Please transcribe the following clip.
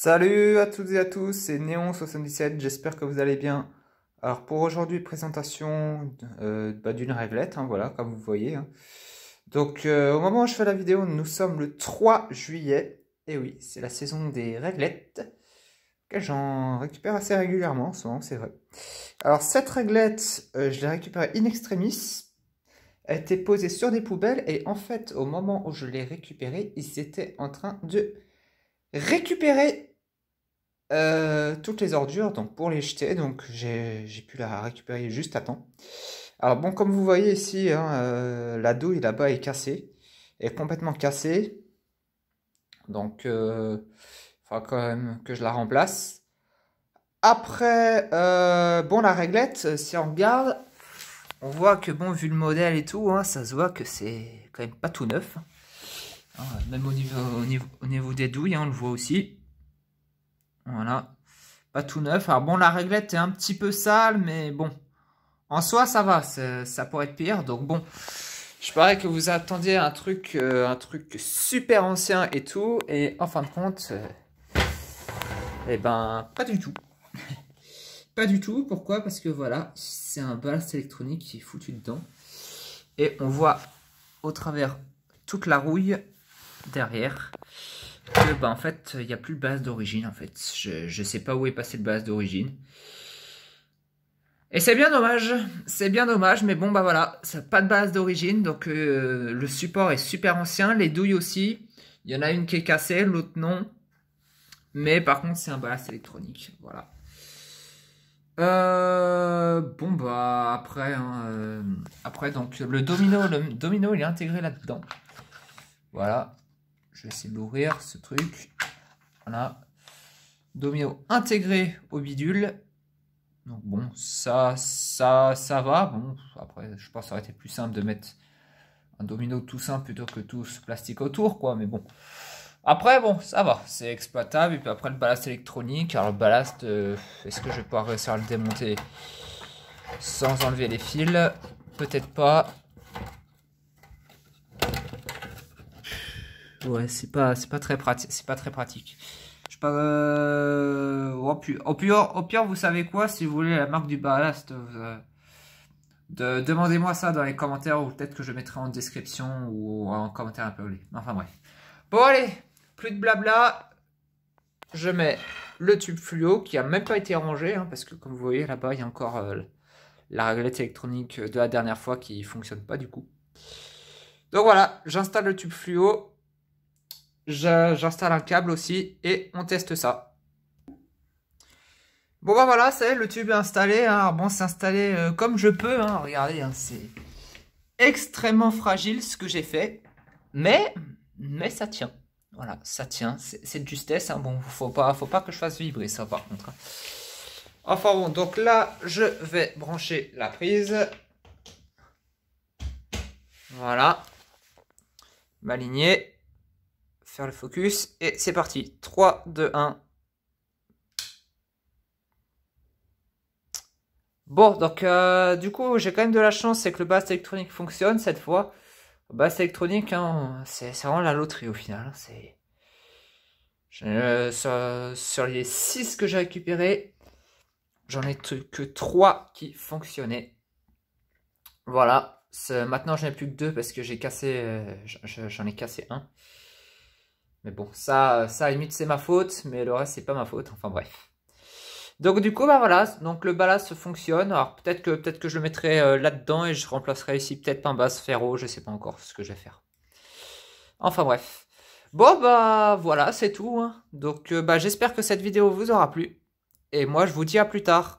Salut à toutes et à tous, c'est Néon77, j'espère que vous allez bien. Alors pour aujourd'hui, présentation euh, bah, d'une réglette, hein, voilà, comme vous voyez. Hein. Donc euh, au moment où je fais la vidéo, nous sommes le 3 juillet, et oui, c'est la saison des réglettes, que j'en récupère assez régulièrement, souvent c'est vrai. Alors cette réglette, euh, je l'ai récupérée in extremis, Elle était posée sur des poubelles, et en fait, au moment où je l'ai récupérée, il s'était en train de récupérer euh, toutes les ordures donc pour les jeter. Donc j'ai pu la récupérer juste à temps. Alors bon, comme vous voyez ici, hein, euh, la douille là-bas est cassée, est complètement cassée. Donc euh, il faudra quand même que je la remplace. Après, bon la réglette, si on regarde, on voit que bon, vu le modèle et tout, hein, ça se voit que c'est quand même pas tout neuf. Hein, même au niveau, au niveau, au niveau des douilles, hein, on le voit aussi. Voilà, pas tout neuf. Alors bon, la réglette est un petit peu sale, mais bon, en soi, ça va, ça pourrait être pire. Donc bon, je parais que vous attendiez un truc, euh, un truc super ancien et tout, et en fin de compte, euh, eh ben, pas du tout. pas du tout, pourquoi Parce que voilà, c'est un ballast électronique qui est foutu dedans. Et on voit au travers toute la rouille derrière bah, en fait il n'y a plus de base d'origine en fait. Je ne sais pas où est passé de base d'origine. Et c'est bien dommage, c'est bien dommage, mais bon bah voilà, ça pas de base d'origine, donc euh, le support est super ancien, les douilles aussi, il y en a une qui est cassée, l'autre non, mais par contre c'est un ballast électronique, voilà. Euh, bon bah après, hein, euh, après donc le domino, le domino il est intégré là-dedans, voilà, je vais essayer de l'ouvrir, ce truc. Voilà. Domino intégré au bidule. Donc bon, ça, ça, ça va. Bon, après, je pense que ça aurait été plus simple de mettre un domino tout simple plutôt que tout ce plastique autour, quoi. Mais bon. Après, bon, ça va, c'est exploitable. Et puis après, le ballast électronique. Alors, le ballast, euh, est-ce que je vais pouvoir réussir à le démonter sans enlever les fils Peut-être pas. ouais, c'est pas, c'est pas très pratique, c'est pas très pratique. Je pas, euh, au, pire, au, pire, vous savez quoi, si vous voulez la marque du ballast, euh, de, demandez-moi ça dans les commentaires ou peut-être que je mettrai en description ou en commentaire un peu Enfin bref. Bon allez, plus de blabla. Je mets le tube fluo qui a même pas été rangé hein, parce que comme vous voyez là-bas, il y a encore euh, la réglette électronique de la dernière fois qui fonctionne pas du coup. Donc voilà, j'installe le tube fluo j'installe un câble aussi et on teste ça. Bon ben voilà, c'est le tube est installé. Hein. Bon, c'est installé euh, comme je peux. Hein. Regardez, hein, c'est extrêmement fragile ce que j'ai fait. Mais, mais ça tient. Voilà, ça tient. C'est de justesse. Bon, faut pas, faut pas que je fasse vibrer ça par contre. Enfin bon, donc là, je vais brancher la prise. Voilà. M'aligner faire le focus. Et c'est parti. 3, 2, 1. Bon, donc euh, du coup, j'ai quand même de la chance, c'est que le bass électronique fonctionne cette fois. Le bass électronique, hein, c'est vraiment la loterie au final. Hein, c'est euh, sur, les 6 que j'ai récupérés, j'en ai que 3 qui fonctionnaient. Voilà, maintenant j'en ai plus que 2 parce que j'ai cassé, euh, j'en ai cassé un. Mais bon, ça, ça limite, c'est ma faute, mais le reste, c'est pas ma faute. Enfin, bref. Donc, du coup, bah voilà. Donc, le balas fonctionne. Alors, peut-être que, peut que je le mettrai euh, là-dedans et je remplacerai ici peut-être un basse ferro. Je sais pas encore ce que je vais faire. Enfin, bref. Bon, bah voilà, c'est tout. Hein. Donc, euh, bah, j'espère que cette vidéo vous aura plu. Et moi, je vous dis à plus tard.